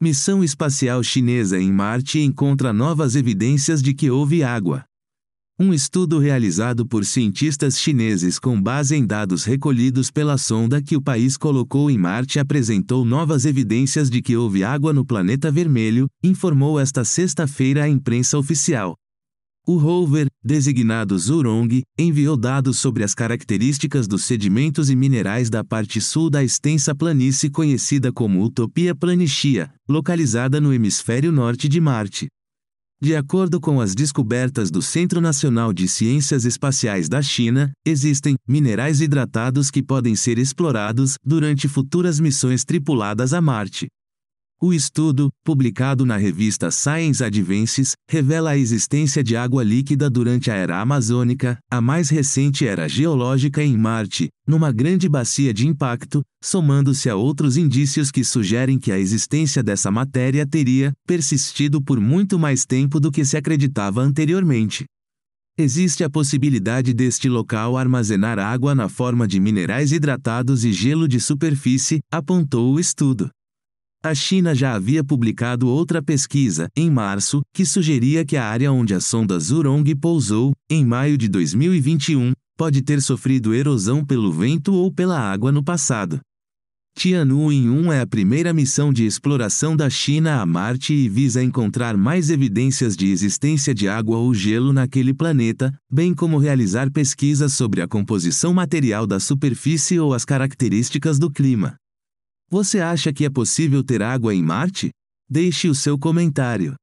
Missão espacial chinesa em Marte encontra novas evidências de que houve água. Um estudo realizado por cientistas chineses com base em dados recolhidos pela sonda que o país colocou em Marte apresentou novas evidências de que houve água no planeta vermelho, informou esta sexta-feira a imprensa oficial. O rover, designado Zhurong, enviou dados sobre as características dos sedimentos e minerais da parte sul da extensa planície conhecida como Utopia Planitia, localizada no hemisfério norte de Marte. De acordo com as descobertas do Centro Nacional de Ciências Espaciais da China, existem minerais hidratados que podem ser explorados durante futuras missões tripuladas a Marte. O estudo, publicado na revista Science Advances, revela a existência de água líquida durante a era amazônica, a mais recente era geológica em Marte, numa grande bacia de impacto, somando-se a outros indícios que sugerem que a existência dessa matéria teria persistido por muito mais tempo do que se acreditava anteriormente. Existe a possibilidade deste local armazenar água na forma de minerais hidratados e gelo de superfície, apontou o estudo. A China já havia publicado outra pesquisa, em março, que sugeria que a área onde a sonda Zhurong pousou, em maio de 2021, pode ter sofrido erosão pelo vento ou pela água no passado. Tianwen-1 é a primeira missão de exploração da China a Marte e visa encontrar mais evidências de existência de água ou gelo naquele planeta, bem como realizar pesquisas sobre a composição material da superfície ou as características do clima. Você acha que é possível ter água em Marte? Deixe o seu comentário.